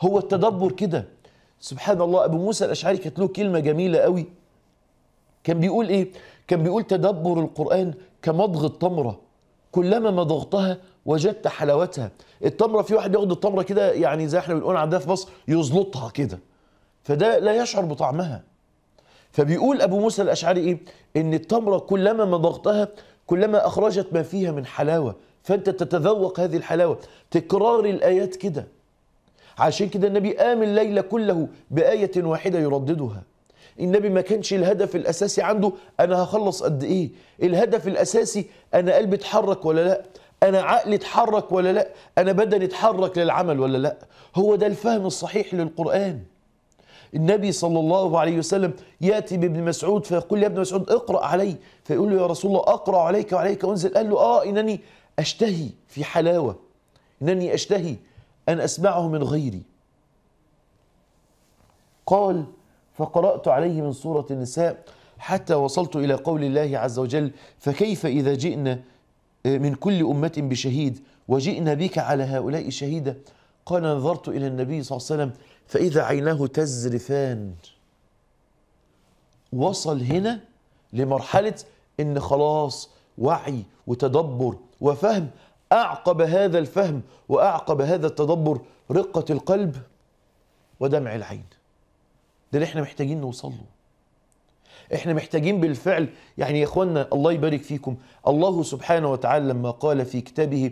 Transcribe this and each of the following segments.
هو التدبر كده سبحان الله ابو موسى الاشعري كانت له كلمه جميله قوي كان بيقول ايه كان بيقول تدبر القران كمضغ التمره كلما مضغتها وجدت حلاوتها التمره في واحد ياخد التمره كده يعني زي احنا بنقول عندنا في مصر يزلطها كده فده لا يشعر بطعمها فبيقول ابو موسى الاشعري ايه ان التمره كلما مضغتها كلما اخرجت ما فيها من حلاوه فانت تتذوق هذه الحلاوه تكرار الايات كده عشان كده النبي قام الليل كله بآية واحدة يرددها النبي ما كانش الهدف الأساسي عنده أنا هخلص قد إيه الهدف الأساسي أنا قلبي اتحرك ولا لأ أنا عقلي اتحرك ولا لأ أنا بدني اتحرك للعمل ولا لأ هو ده الفهم الصحيح للقرآن النبي صلى الله عليه وسلم ياتي بابن مسعود فيقول يا ابن مسعود اقرا علي فيقول له يا رسول الله اقرا عليك وعليك انزل قال له اه انني اشتهي في حلاوه انني اشتهي أن أسمعه من غيري قال فقرأت عليه من سورة النساء حتى وصلت إلى قول الله عز وجل فكيف إذا جئنا آه، من كل أمة بشهيد وجئنا بك على هؤلاء شهيدا قال نظرت إلى النبي صلى الله عليه وسلم فإذا عيناه تزرفان وصل هنا لمرحلة إن خلاص وعي وتدبر وفهم أعقب هذا الفهم وأعقب هذا التدبر رقة القلب ودمع العين ده اللي احنا محتاجين نوصل له احنا محتاجين بالفعل يعني يا اخوانا الله يبارك فيكم الله سبحانه وتعالى لما قال في كتابه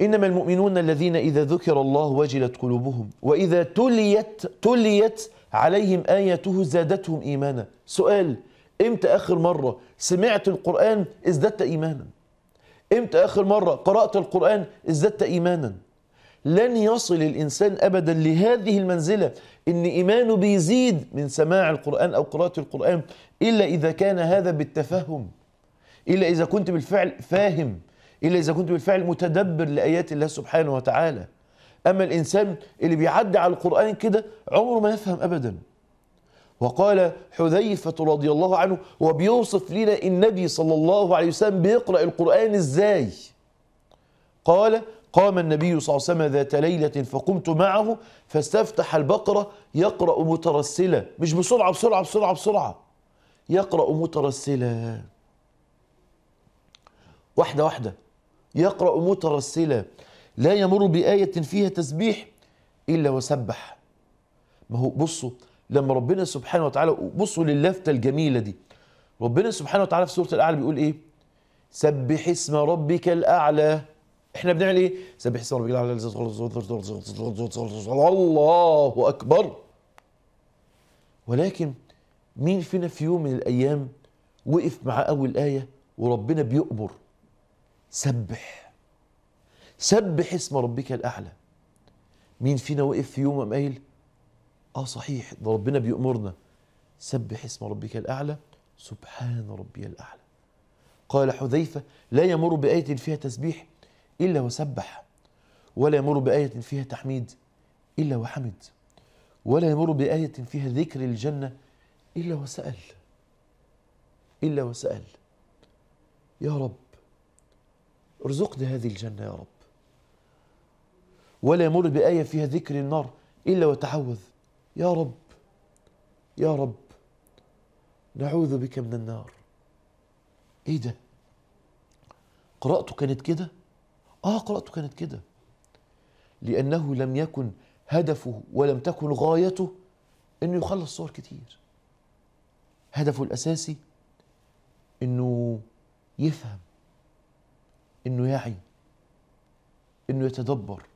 انما المؤمنون الذين اذا ذكر الله وجلت قلوبهم واذا تليت تليت عليهم اياته زادتهم ايمانا سؤال امتى اخر مره سمعت القران ازددت ايمانا امتى اخر مره قرات القران ازددت ايمانا لن يصل الانسان ابدا لهذه المنزله ان ايمانه بيزيد من سماع القران او قراءه القران الا اذا كان هذا بالتفهم الا اذا كنت بالفعل فاهم الا اذا كنت بالفعل متدبر لايات الله سبحانه وتعالى اما الانسان اللي بيعدي على القران كده عمره ما يفهم ابدا وقال حذيفة رضي الله عنه وبيوصف لنا النبي صلى الله عليه وسلم بيقرأ القرآن إزاي قال قام النبي صلى الله عليه وسلم ذات ليلة فقمت معه فاستفتح البقرة يقرأ مترسلة مش بسرعة بسرعة بسرعة بسرعة يقرأ مترسلة واحدة واحدة يقرأ مترسلة لا يمر بآية فيها تسبيح إلا وسبح ما هو بصوا لما ربنا سبحانه وتعالى بصوا للفته الجميله دي ربنا سبحانه وتعالى في سوره الاعلى بيقول ايه سبح اسم ربك الاعلى احنا بنعمل ايه سبح اسم ربك الاعلى الله اكبر ولكن مين فينا في يوم من الايام وقف مع اول ايه وربنا بيقبر سبح سبح اسم ربك الاعلى مين فينا وقف في يوم قام قايل اه صحيح ده ربنا بيأمرنا سبح اسم ربك الأعلى سبحان ربي الأعلى قال حذيفة لا يمر بآية فيها تسبيح إلا وسبح ولا يمر بآية فيها تحميد إلا وحمد ولا يمر بآية فيها ذكر الجنة إلا وسأل إلا وسأل يا رب ارزقني هذه الجنة يا رب ولا يمر بآية فيها ذكر النار إلا وتعوذ يا رب يا رب نعوذ بك من النار ايه ده قراءته كانت كده اه قراءته كانت كده لانه لم يكن هدفه ولم تكن غايته انه يخلص صور كتير هدفه الاساسي انه يفهم انه يعي انه يتدبر